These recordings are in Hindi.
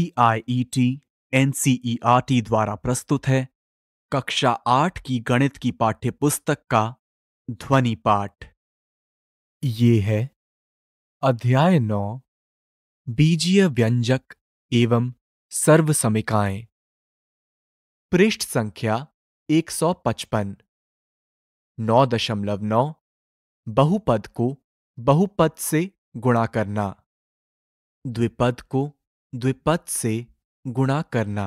आर एनसीईआरटी e e द्वारा प्रस्तुत है कक्षा आठ की गणित की पाठ्य पुस्तक का ध्वनि पाठ ये है अध्याय नौ बीजीय व्यंजक एवं सर्व समिकाएं पृष्ठ संख्या 155 नौ दशमलव नौ बहुपद को बहुपद से गुणा करना द्विपद को द्विपद से गुणा करना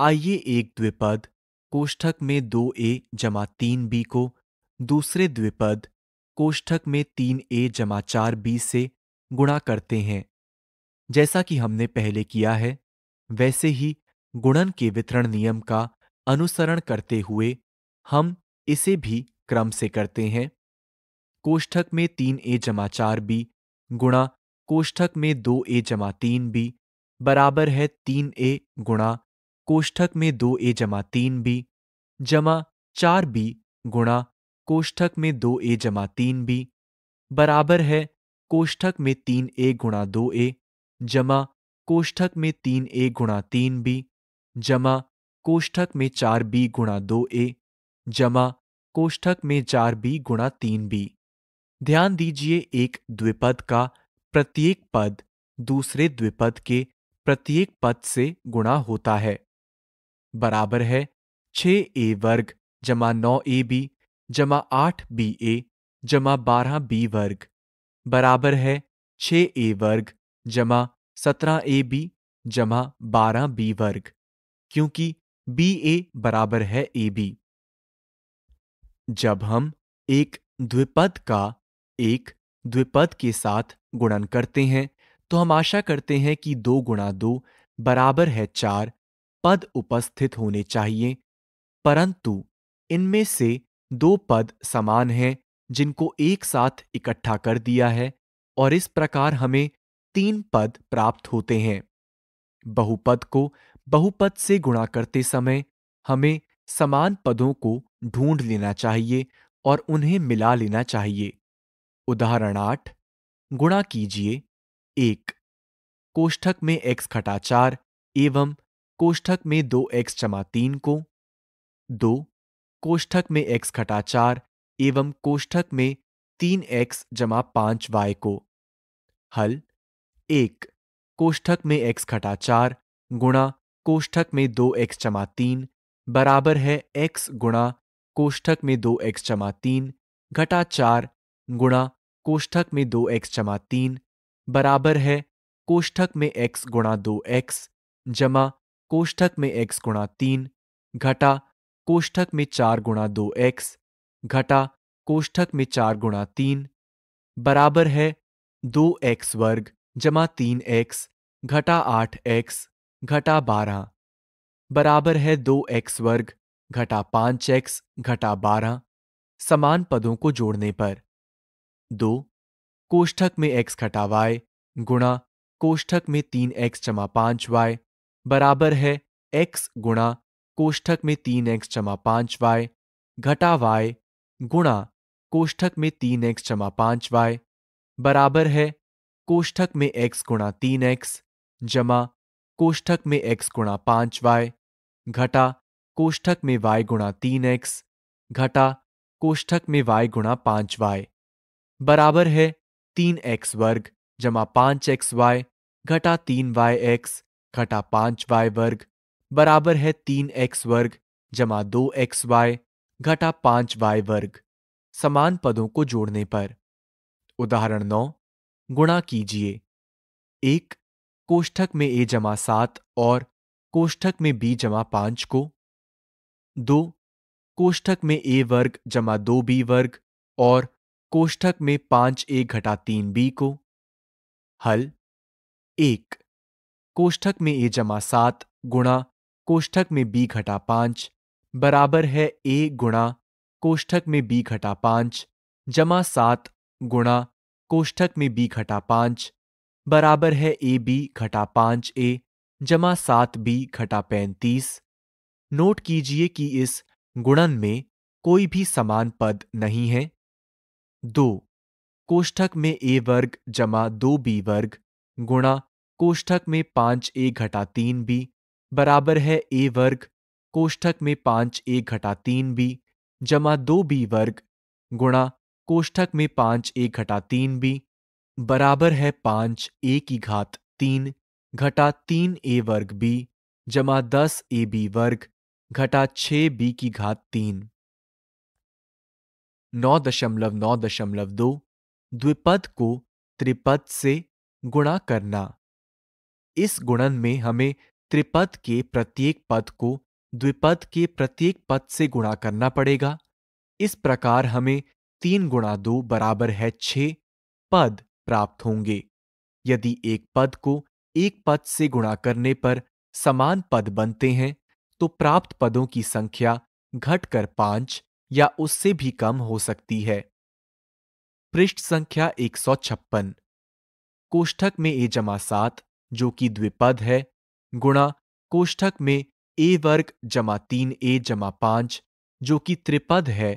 आइए एक द्विपद कोष्ठक में दो ए जमा तीन बी को दूसरे द्विपद कोष्ठक में तीन ए जमा चार बी से गुणा करते हैं जैसा कि हमने पहले किया है वैसे ही गुणन के वितरण नियम का अनुसरण करते हुए हम इसे भी क्रम से करते हैं कोष्ठक में तीन ए जमा चार बी गुणा कोष्ठक में दो ए जमा तीन बी बराबर है तीन ए गुणा कोष्ठक में दो ए जमा तीन बी जमा चार बी गुणा कोष्ठक में दो ए जमा तीन बी बराबर है कोष्ठक में तीन ए गुणा दो ए जमा कोष्ठक में तीन ए गुणा तीन बी जमा कोष्ठक में चार बी गुणा दो ए जमा कोष्ठक में चार बी गुणा तीन बी ध्यान दीजिए एक द्विपद का प्रत्येक पद दूसरे द्विपद के प्रत्येक पद से गुणा होता है बराबर है छ ए वर्ग जमा नौ ए बी जमा आठ बी ए जमा बारह बी वर्ग बराबर है छ ए वर्ग जमा सत्रह ए बी जमा बारह बी वर्ग क्योंकि बी ए बराबर है ए बी जब हम एक द्विपद का एक द्विपद के साथ गुणन करते हैं तो हम आशा करते हैं कि दो गुणा दो बराबर है चार पद उपस्थित होने चाहिए परंतु इनमें से दो पद समान हैं जिनको एक साथ इकट्ठा कर दिया है और इस प्रकार हमें तीन पद प्राप्त होते हैं बहुपद को बहुपद से गुणा करते समय हमें समान पदों को ढूंढ लेना चाहिए और उन्हें मिला लेना चाहिए उदाहरण आठ गुणा कीजिए एक कोष्ठक में एक्स खटा चार एवं कोष्ठक में दो एक्स जमा तीन को दो कोष्ठक में एक्स खटा चार एवं कोष्ठक में तीन एक्स जमा पांच वाई को हल एक कोष्ठक में एक्स खटा चार गुणा कोष्ठक में दो एक्स जमा तीन बराबर है एक्स गुणा कोष्ठक में दो एक्स जमा तीन घटा चार गुणा कोष्ठक में दो एक्स जमा तीन बराबर है कोष्ठक में एक्स गुणा दो एक्स जमा कोष्ठक में एक्स गुणा तीन घटा कोष्ठक में चार गुणा दो एक्स घटा कोष्ठक में चार गुणा तीन बराबर है दो एक्स वर्ग जमा तीन एक्स घटा आठ एक्स घटा बारह बराबर है दो एक्स वर्ग घटा पांच एक्स घटा बारह समान पदों को जोड़ने पर दो कोष्ठक में एक्स खटा वाई गुणा कोष्ठक में तीन एक्स जमा पांच वाई बराबर है एक्स गुणा कोष्ठक में तीन एक्स जमा पांच वाई घटा वाई गुणा कोष्ठक में तीन एक्स जमा पांच वाई बराबर है कोष्ठक में एक्स गुणा तीन एक्स जमा कोष्ठक में एक्स गुणा पांच वाई घटा कोष्ठक में वाई गुणा तीन एक्स घटा कोष्ठक में वाई गुणा पांच वाई बराबर है तीन एक्स वर्ग जमा पांच एक्स वाई घटा तीन वाई एक्स घटा पांच वाई वर्ग बराबर है तीन एक्स वर्ग जमा दो एक्स वाई घटा पांच वाई वर्ग समान पदों को जोड़ने पर उदाहरण नौ गुणा कीजिए एक कोष्ठक में ए जमा सात और कोष्ठक में बी जमा पांच को दो कोष्ठक में ए वर्ग जमा दो बी वर्ग और कोष्ठक में पांच ए घटा तीन बी को हल एक कोष्ठक में ए जमा सात गुणा कोष्ठक में बी घटा पांच बराबर है ए गुणा कोष्ठक में बी घटा पांच जमा सात गुणा कोष्ठक में बी घटा पांच बराबर है ए बी घटा पांच ए जमा सात बी घटा पैंतीस नोट कीजिए कि इस गुणन में कोई भी समान पद नहीं है दो कोष्ठक में ए वर्ग जमा दो बी वर्ग गुणा कोष्ठक में पांच ए घटा तीन बी बराबर है ए वर्ग कोष्ठक में पांच ए घटा तीन बी जमा दो बी वर्ग गुणा कोष्ठक में पांच ए घटा तीन बी बराबर है पांच ए की घात तीन घटा तीन ए वर्ग बी जमा दस ए बी वर्ग घटा छः बी की घात तीन नौ दशमलव नौ दशमलव दो द्विपद को त्रिपद से गुणा करना इस गुणन में हमें त्रिपद के प्रत्येक पद को द्विपद के प्रत्येक पद से गुणा करना पड़ेगा इस प्रकार हमें तीन गुणा दो बराबर है छ पद प्राप्त होंगे यदि एक पद को एक पद से गुणा करने पर समान पद बनते हैं तो प्राप्त पदों की संख्या घटकर पांच या उससे भी कम हो सकती है पृष्ठ संख्या एक सौ छप्पन कोष्ठक में ए जमा सात जो कि द्विपद है गुणा कोष्ठक में ए वर्ग जमा तीन ए जमा पांच जो कि त्रिपद है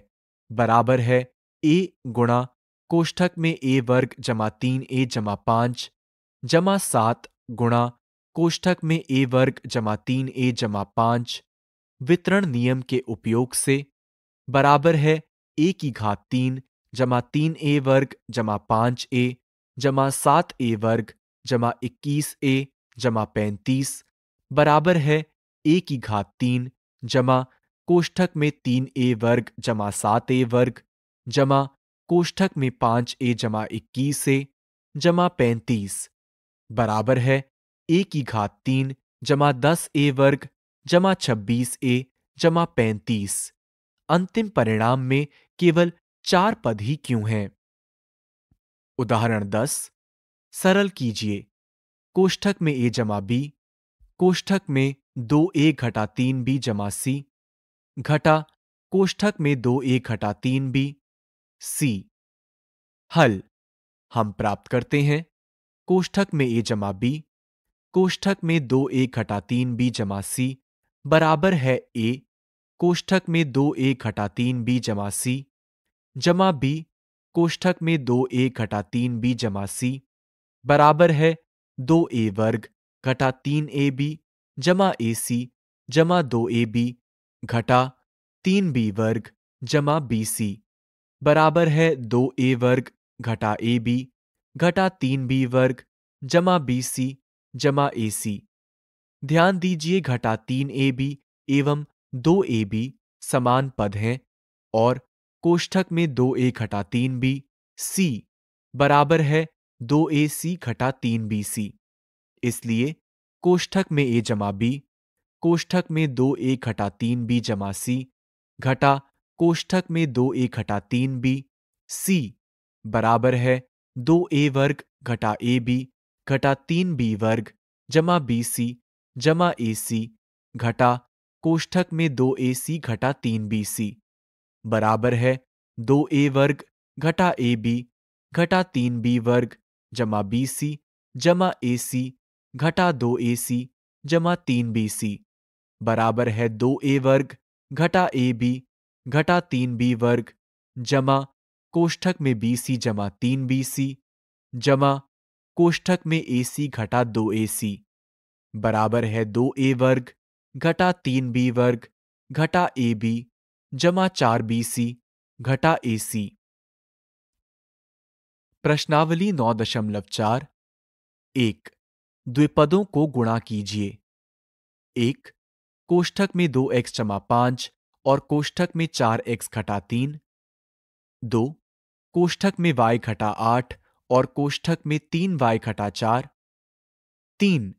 बराबर है ए गुणा कोष्ठक में ए वर्ग जमा तीन ए जमा पांच जमा सात गुणा कोष्ठक में ए वर्ग जमा तीन ए जमा पांच वितरण नियम के उपयोग से बराबर है ए की घात तीन जमा तीन ए वर्ग जमा पांच ए जमा सात ए वर्ग जमा इक्कीस ए जमा पैंतीस बराबर है ए की घात तीन जमा कोष्ठक में तीन ए वर्ग जमा सात ए वर्ग जमा कोष्ठक में पांच ए जमा इक्कीस ए जमा पैंतीस बराबर है ए की घात तीन जमा दस ए वर्ग जमा छब्बीस ए जमा पैंतीस अंतिम परिणाम में केवल चार पद ही क्यों हैं उदाहरण दस सरल कीजिए कोष्ठक में ए जमा बी कोष्ठक में दो ए घटा तीन बी जमा सी घटा कोष्ठक में दो ए घटा तीन बी सी हल हम प्राप्त करते हैं कोष्ठक में ए जमा बी कोष्ठक में दो ए घटा तीन बी जमा सी बराबर है ए कोष्ठक में दो एक घटा तीन बी जमा सी जमा बी कोष्ठक में दो एक घटा तीन बी जमा सी बराबर है दो ए वर्ग घटा तीन ए बी जमा ए सी जमा दो ए बी घटा तीन बी वर्ग जमा बी सी बराबर है दो ए वर्ग घटा ए बी घटा तीन बी वर्ग जमा बी सी जमा ए सी ध्यान दीजिए घटा तीन ए बी एवं दो ए बी समान पद हैं और कोष्ठक में दो ए घटा तीन बी सी बराबर है दो ए सी घटा तीन बी सी इसलिए कोष्ठक में ए जमा बी कोष्ठक में दो ए घटा तीन बी जमा सी घटा कोष्ठक में दो ए घटा तीन बी सी बराबर है दो ए वर्ग घटा ए बी घटा तीन बी वर्ग जमा बी सी जमा ए सी घटा कोष्ठक में दो ए सी घटा तीन बी सी बराबर है दो ए वर्ग घटा ए बी घटा तीन बी वर्ग जमा बी सी जमा ए सी घटा दो ए सी जमा तीन बी सी बराबर है दो ए वर्ग घटा ए बी घटा तीन बी वर्ग जमा कोष्ठक में बी सी जमा तीन बी सी जमा कोष्ठक में ए सी घटा दो ए सी बराबर है दो ए वर्ग घटा तीन बी वर्ग घटा ए बी जमा चार बी सी घटा ए सी प्रश्नावली नौ दशमलव चार एक द्विपदों को गुणा कीजिए एक कोष्ठक में दो एक्स जमा पांच और कोष्ठक में चार एक्स घटा तीन दो कोष्ठक में वाई घटा आठ और कोष्ठक में तीन वाई घटा चार तीन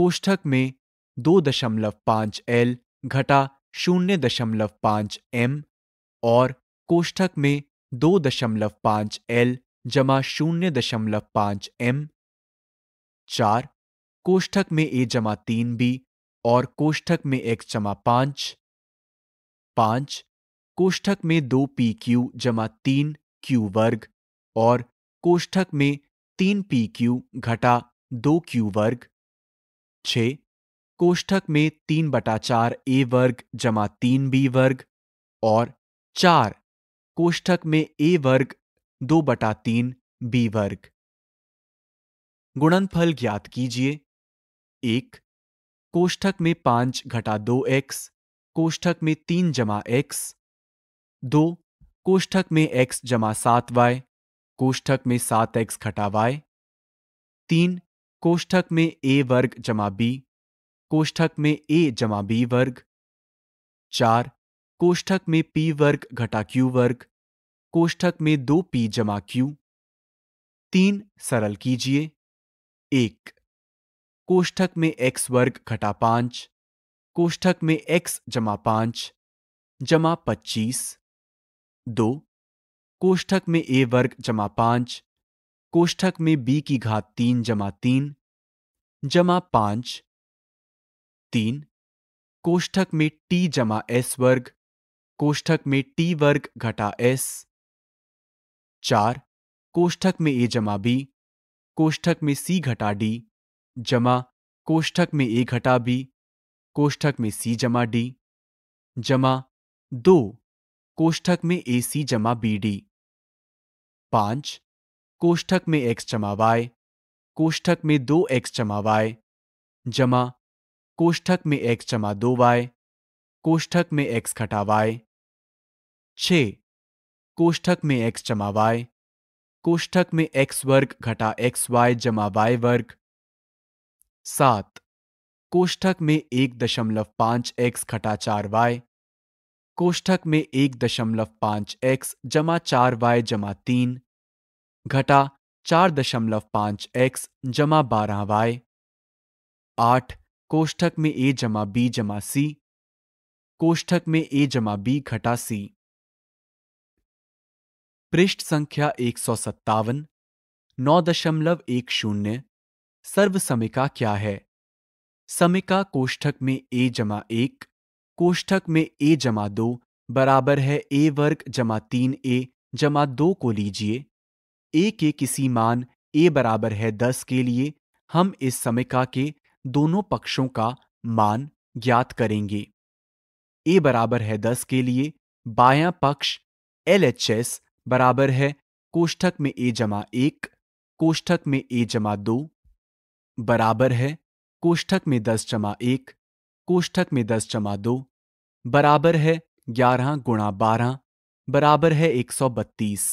कोष्ठक में दो दशमलव पांच एल घटा शून्य दशमलव पांच एम और कोष्ठक में दो दशमलव पांच एल जमा शून्य दशमलव पांच एम चार कोष्ठक में ए जमा तीन बी और कोष्ठक में एक्स जमा पांच पांच कोष्ठक में दो पी क्यू जमा तीन क्यू वर्ग और कोष्ठक में तीन पी क्यू घटा दो क्यू वर्ग छ कोष्ठक में तीन बटा चार ए वर्ग जमा तीन बी वर्ग और चार कोष्ठक में ए वर्ग दो बटा तीन बी वर्ग गुणनफल ज्ञात कीजिए एक कोष्ठक में पांच घटा दो एक्स कोष्ठक में तीन जमा एक्स दो कोष्ठक में एक्स जमा सात वाई कोष्ठक में सात एक्स घटा वाई तीन कोष्ठक में ए वर्ग जमा बी कोष्ठक में ए जमा बी वर्ग चार कोष्ठक में पी वर्ग घटा क्यू वर्ग कोष्ठक में दो पी जमा क्यू तीन सरल कीजिए एक कोष्ठक में एक्स वर्ग घटा पांच कोष्ठक में एक्स जमा पांच जमा पच्चीस दो कोष्ठक में ए वर्ग जमा पांच कोष्ठक में बी की घात तीन जमा तीन जमा पांच तीन कोष्ठक में टी जमा एस वर्ग कोष्ठक में टी वर्ग घटा एस चार कोष्ठक में ए जमा बी कोष्ठक में सी घटा डी जमा कोष्ठक में ए घटा बी कोष्ठक में सी जमा डी जमा दो कोष्ठक में ए सी जमा बी डी पांच कोष्ठक में एक्स जमा वाई कोष्ठक में दो एक्स जमा वाई जमा कोष्ठक में एक्स जमा दो वाई कोष्ठक में एक्स घटा वाई छ कोष्ठक में एक्स जमा वाई कोष्ठक में एक्स वर्ग घटा एक्स वाई जमा वाई वर्ग सात कोष्ठक में एक दशमलव पांच एक्स घटा चार वाई कोष्ठक में एक दशमलव पांच एक्स जमा चार वाई जमा तीन घटा चार दशमलव पांच एक्स जमा बारह वाई आठ कोष्ठक में ए जमा बी जमा सी कोष्ठक में ए जमा बी घटा सी पृष्ठ संख्या एक सौ सत्तावन नौ दशमलव एक शून्य सर्व समिका क्या है समिका कोष्ठक में ए जमा एक कोष्ठक में ए जमा दो बराबर है ए वर्ग जमा तीन ए जमा दो को लीजिए ए के किसी मान ए बराबर है दस के लिए हम इस समिका के दोनों पक्षों का मान ज्ञात करेंगे ए बराबर है दस के लिए बायां पक्ष एल एच एस बराबर है कोष्ठक में ए जमा एक कोष्ठक में ए जमा दो बराबर है कोष्ठक में दस जमा एक कोष्ठक में दस जमा दो बराबर है ग्यारह गुणा बारह बराबर है एक सौ बत्तीस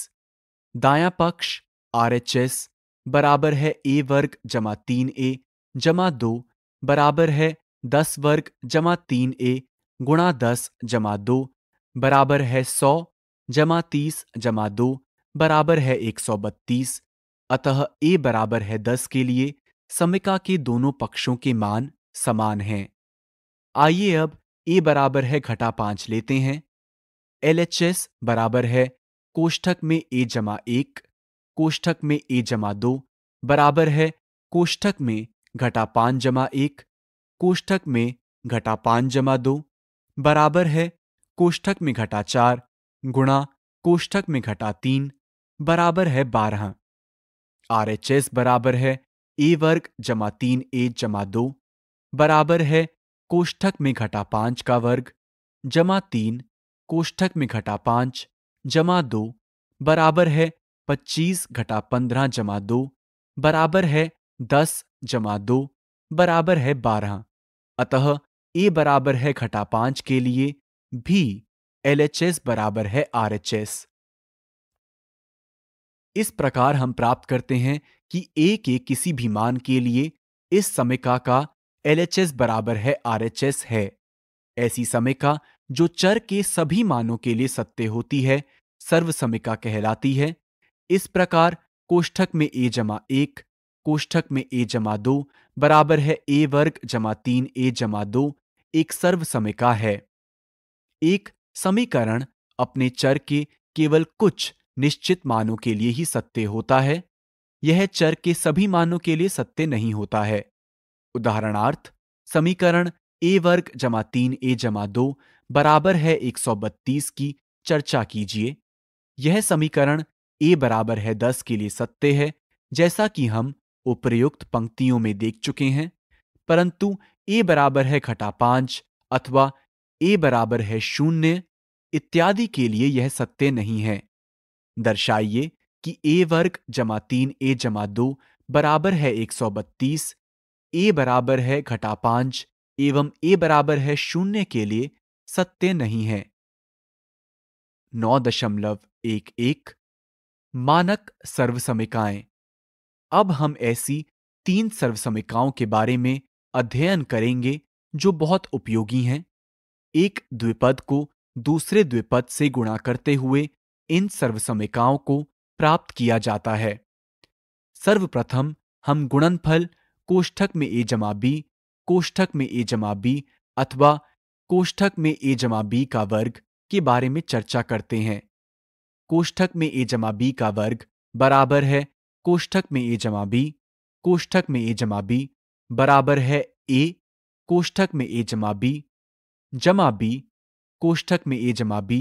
दायां पक्ष आर एच एस बराबर है ए वर्ग जमा तीन ए जमा दो बराबर है दस वर्ग जमा तीन ए गुणा दस जमा दो बराबर है सौ जमा तीस जमा दो बराबर है एक सौ बत्तीस अतः ए बराबर है दस के लिए समिका के दोनों पक्षों के मान समान हैं आइए अब ए बराबर है घटा पांच लेते हैं एल एच एस बराबर है कोष्ठक में ए जमा एक कोष्ठक में ए जमा दो बराबर है कोष्ठक में घटा पांच जमा एक कोष्ठक में घटा पांच जमा दो बराबर है कोष्ठक में घटा चार गुणा कोष्ठक में घटा तीन बराबर है बारह आर एच एस बराबर है ए वर्ग जमा तीन ए जमा दो बराबर है कोष्ठक में घटा पांच का वर्ग जमा तीन कोष्ठक में घटा पांच जमा दो बराबर है पच्चीस घटा पंद्रह जमा दो बराबर है दस जमा दो बराबर है बारह अतः ए बराबर है घटा पांच के लिए भी एल बराबर है आर एच एस इस प्रकार हम प्राप्त करते हैं कि ए के किसी भी मान के लिए इस समिका का एल एच एस बराबर है आर एच एस है ऐसी समिका जो चर के सभी मानों के लिए सत्य होती है सर्व सर्वसमिका कहलाती है इस प्रकार कोष्ठक में ए जमा एक कोष्ठक में ए जमा दो बराबर है ए वर्ग जमा तीन ए जमा दो एक सर्व समिका है एक समीकरण अपने चर के केवल कुछ निश्चित मानों के लिए ही सत्य होता है यह चर के सभी मानों के लिए सत्य नहीं होता है उदाहरणार्थ समीकरण ए वर्ग जमा तीन ए जमा दो बराबर है 132 की चर्चा कीजिए यह समीकरण ए बराबर है 10 के लिए सत्य है जैसा कि हम उपर्युक्त पंक्तियों में देख चुके हैं परंतु ए बराबर है घटा पांच अथवा ए बराबर है शून्य इत्यादि के लिए यह सत्य नहीं है दर्शाइए कि ए वर्ग जमा तीन ए जमा दो बराबर है एक सौ बत्तीस ए बराबर है घटा पांच एवं ए बराबर है शून्य के लिए सत्य नहीं है नौ दशमलव एक एक मानक सर्वसमिकाएं अब हम ऐसी तीन सर्वसमिकाओं के बारे में अध्ययन करेंगे जो बहुत उपयोगी हैं एक द्विपद को दूसरे द्विपद से गुणा करते हुए इन सर्वसमिकाओं को प्राप्त किया जाता है सर्वप्रथम हम गुणनफल कोष्ठक में ए जमा बी कोष्ठक में ए जमा बी अथवा कोष्ठक में ए जमा बी का वर्ग के बारे में चर्चा करते हैं कोष्ठक में ए जमा बी का वर्ग बराबर है कोष्ठक में ए जमा बी कोष्ठक में ए जमा बी बराबर है ए कोष्ठक में ए जमा बी जमा बी कोष्ठक में ए जमा बी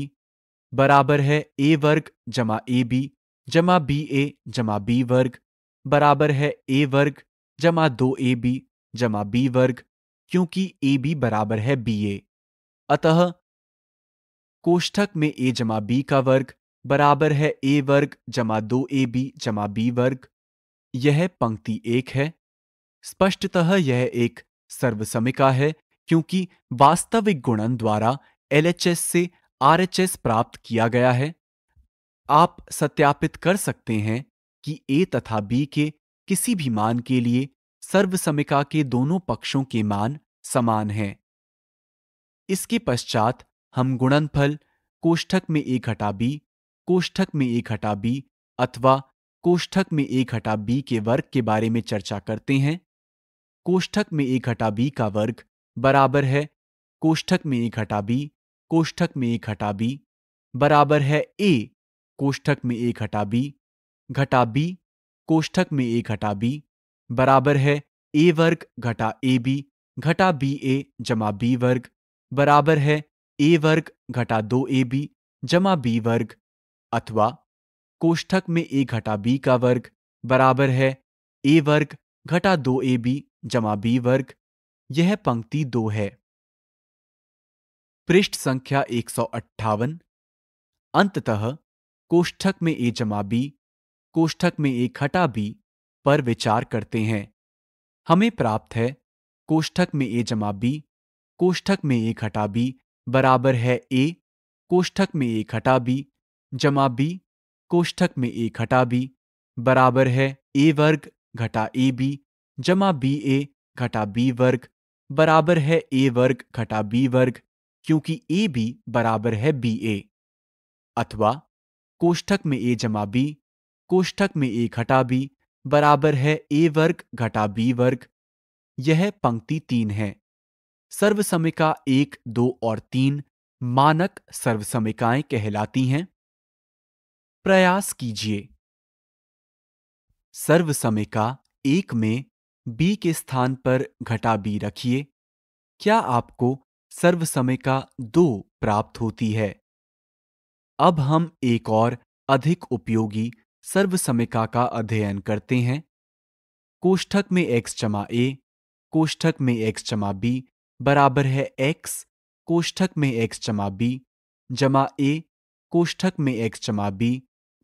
बराबर है ए वर्ग जमा ए बी जमा बी ए जमा बी वर्ग बराबर है ए वर्ग जमा दो ए बी जमा बी वर्ग क्योंकि ए बी बराबर है बी ए अतः कोष्ठक में ए जमा बी का वर्ग बराबर है ए वर्ग जमा दो ए बी जमा बी वर्ग यह पंक्ति एक है स्पष्टतः यह एक सर्वसमिका है क्योंकि वास्तविक गुणन द्वारा एलएचएस से आरएचएस प्राप्त किया गया है आप सत्यापित कर सकते हैं कि ए तथा बी के किसी भी मान के लिए सर्वसमिका के दोनों पक्षों के मान समान हैं इसके पश्चात हम गुणनफल कोष्ठक में ए घटा बी कोष्ठक में एक हटा बी अथवा कोष्ठक में एक हटा बी के वर्ग के बारे में चर्चा करते हैं कोष्ठक में एक हटा बी का वर्ग बराबर है कोष्ठक में एक हटा बी कोष्ठक में एक हटा बी बराबर है ए कोष्ठक में एक हटा बी घटा बी कोष्ठक में एक हटा बी बराबर है ए वर्ग घटा ए बी घटा बी ए जमा बी वर्ग बराबर है ए वर्ग घटा दो ए बी जमा बी वर्ग अथवा कोष्ठक में ए घटा बी का वर्ग बराबर है ए वर्ग घटा दो ए बी जमा बी वर्ग यह पंक्ति दो है पृष्ठ संख्या एक सौ अट्ठावन अंततः कोष्ठक में ए जमा बी कोष्ठक में ए घटा बी पर विचार करते हैं हमें प्राप्त है कोष्ठक में ए जमा बी कोष्ठक में ए घटा बी बराबर है ए कोष्ठक में ए घटा बी जमा बी कोष्ठक में ए घटा बी बराबर है ए वर्ग घटा ए बी जमा बी ए घटा बी वर्ग बराबर है ए वर्ग घटा बी वर्ग क्योंकि ए बी बराबर है बी ए अथवा कोष्ठक में ए जमा बी कोष्ठक में ए घटा बी बराबर है ए वर्ग घटा बी वर्ग यह पंक्ति तीन है सर्वसमिका एक दो और तीन मानक सर्वसमिकाएं कहलाती हैं प्रयास कीजिए सर्वसमय का एक में बी के स्थान पर घटा बी रखिए क्या आपको समय का दो प्राप्त होती है अब हम एक और अधिक उपयोगी सर्वसमिका का अध्ययन करते हैं कोष्ठक में एक्स जमा ए कोष्ठक में एक्स जमा बी बराबर है एक्स कोष्ठक में एक्स जमा बी जमा ए कोष्ठक में एक्स जमा बी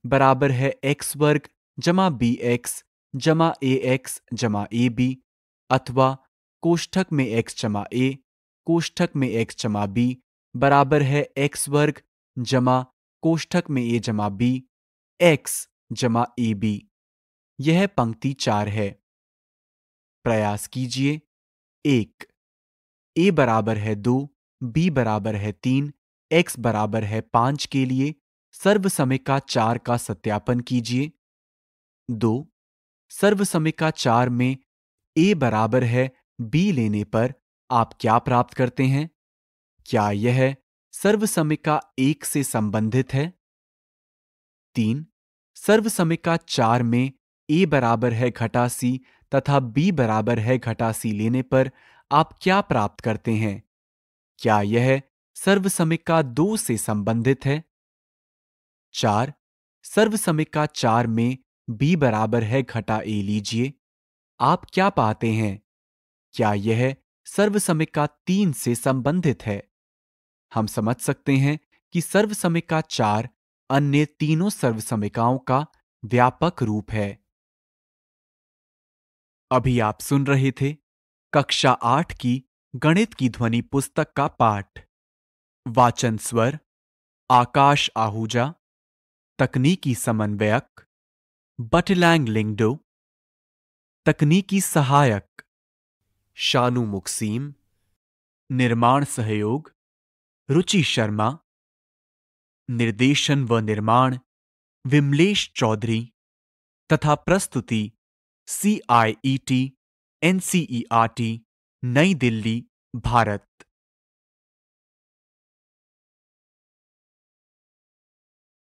बराबर है एक्स वर्ग जमा बी एक्स जमा ए एक्स जमा ए बी अथवा कोष्ठक में एक्स जमा ए कोष्ठक में एक्स जमा बी बराबर है एक्स वर्ग जमा कोष्ठक में ए जमा बी एक्स जमा ए बी यह पंक्ति चार है प्रयास कीजिए एक ए बराबर है दो बी बराबर है तीन एक्स बराबर है पांच के लिए समय का चार का सत्यापन कीजिए दो समय का चार में ए बराबर है बी लेने पर आप क्या प्राप्त करते हैं क्या यह समय का एक से संबंधित है तीन समय का चार में ए बराबर है घटा सी तथा बी बराबर है घटा सी लेने पर आप क्या प्राप्त करते हैं क्या यह समय का दो से संबंधित है चार सर्वसमिक का चार में बी बराबर है घटा ए लीजिए आप क्या पाते हैं क्या यह सर्वसमिक का तीन से संबंधित है हम समझ सकते हैं कि सर्वसमिक का चार अन्य तीनों सर्वसमिकाओं का व्यापक रूप है अभी आप सुन रहे थे कक्षा आठ की गणित की ध्वनि पुस्तक का पाठ वाचन स्वर आकाश आहूजा तकनीकी समन्वयक बटलैंग लिंगडो तकनीकी सहायक शानू मुक्सीम निर्माण सहयोग रुचि शर्मा निर्देशन व निर्माण विमलेश चौधरी तथा प्रस्तुति C I E T N C E R T New Delhi Bharat